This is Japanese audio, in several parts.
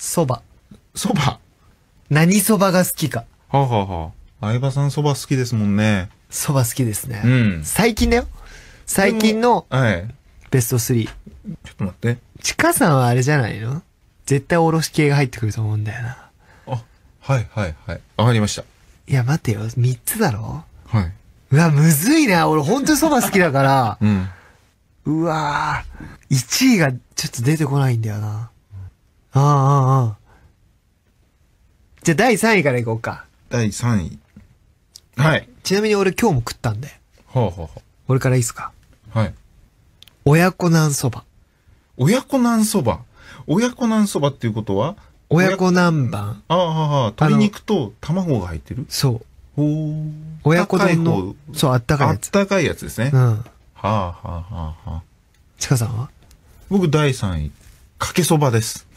蕎麦。蕎麦何蕎麦が好きか。はあ、ははあ、相葉さん蕎麦好きですもんね。蕎麦好きですね。うん。最近だよ。最近の、はい。ベスト3。ちょっと待って。ちかさんはあれじゃないの絶対おろし系が入ってくると思うんだよな。あ、はいはいはい。わかりました。いや、待てよ。3つだろはい。うわ、むずいな。俺本当に蕎麦好きだから。うん。うわぁ。1位がちょっと出てこないんだよな。ああ、ああ。じゃあ第3位からいこうか。第3位。はい。ちなみに俺今日も食ったんで。ほうほうほ俺からいいっすかはい。親子なんそば。親子なんそば。親子なんそばっていうことは親子南蛮。ああ、ああ、鶏肉と卵が入ってるそう。ほう。親子丼の、そう。あったかいやつ。あったかいやつですね。うはあはあはあはあ。ちかさんは僕第3位。かけそばです。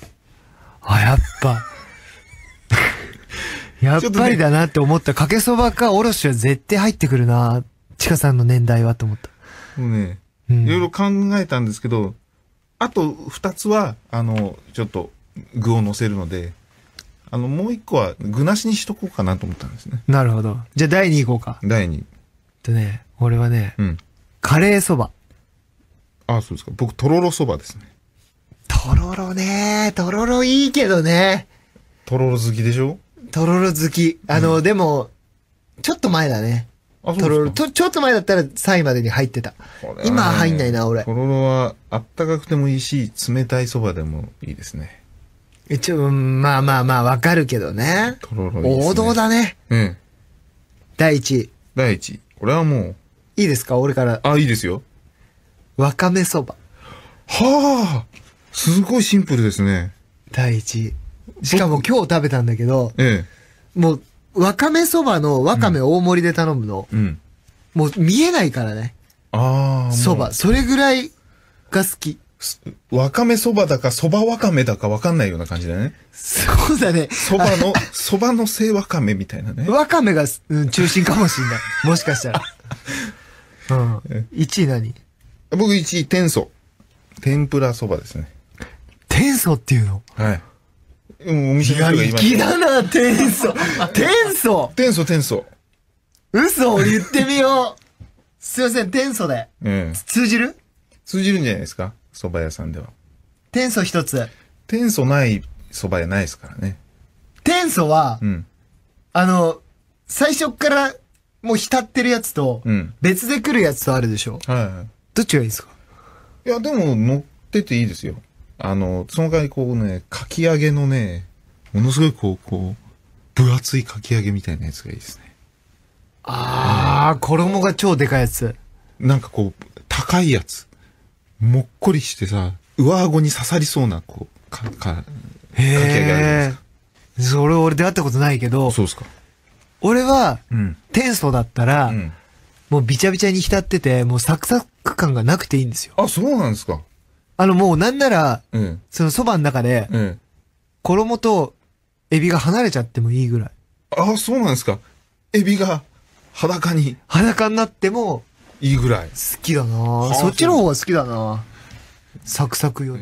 あ、やっぱ。やっぱりだなって思った。かけそばかおろしは絶対入ってくるな。ちかさんの年代はと思った。もうね、いろいろ考えたんですけど、あと二つは、あの、ちょっと具を乗せるので、あの、もう一個は具なしにしとこうかなと思ったんですね。なるほど。じゃあ第二行いこうか。第二。位。とね、俺はね、うん、カレーそば。ああ、そうですか。僕、とろろそばですね。とろろね、とろろいいけどね。とろろ好きでしょとろろ好き。あの、うん、でも、ちょっと前だね。あ、そうですかとちょっと前だったら3位までに入ってた。今は入んないな、俺。とろろは、あったかくてもいいし、冷たいそばでもいいですね。一応、まあまあまあ、わかるけどね。とろろいい、ね、王道だね。うん。第1位。第1位。これはもう。いいですか俺から。あ、いいですよ。わかめそば。はあすごいシンプルですね。第一。しかも今日食べたんだけど、ええ、もう、わかめそばのわかめ大盛りで頼むの。うん、もう見えないからね。ああ。そば。それぐらいが好き。わかめそばだか、そばわかめだかわかんないような感じだね。そうだね。そばの、そばのせいわかめみたいなね。わかめが、うん、中心かもしんない。もしかしたら。うん。1位何僕1位、天祖。天ぷらそばですね。天素っていうのはい。お店いのや、人が言いま粋した。だな、天素。天素天素、天素言ってみよう。すいません、天素で。うん、通じる通じるんじゃないですか蕎麦屋さんでは。天素一つ。天素ない蕎麦屋ないですからね。天素は、うん。あの、最初からもう浸ってるやつと、うん別で来るやつとあるでしょ。はいはどっちがいいですかい。いや、でも乗ってていいですよ。あの、その代わりこうね、かき揚げのね、ものすごいこう、こう、分厚いかき揚げみたいなやつがいいですね。あー、衣が超でかいやつ。なんかこう、高いやつ。もっこりしてさ、上顎に刺さりそうな、こう、か、か、かき揚げあるんですか。それ俺出会ったことないけど、そうですか。俺は、うん。テンストだったら、うん。もうびちゃびちゃに浸ってて、もうサクサク感がなくていいんですよ。あ、そうなんですか。あの、もうなんなら、うん。そのそばの中で、うん。衣とエビが離れちゃってもいいぐらい。ああ、そうなんですか。エビが裸に。裸になっても、いいぐらい。好きだなそっちの方が好きだなサクサクより。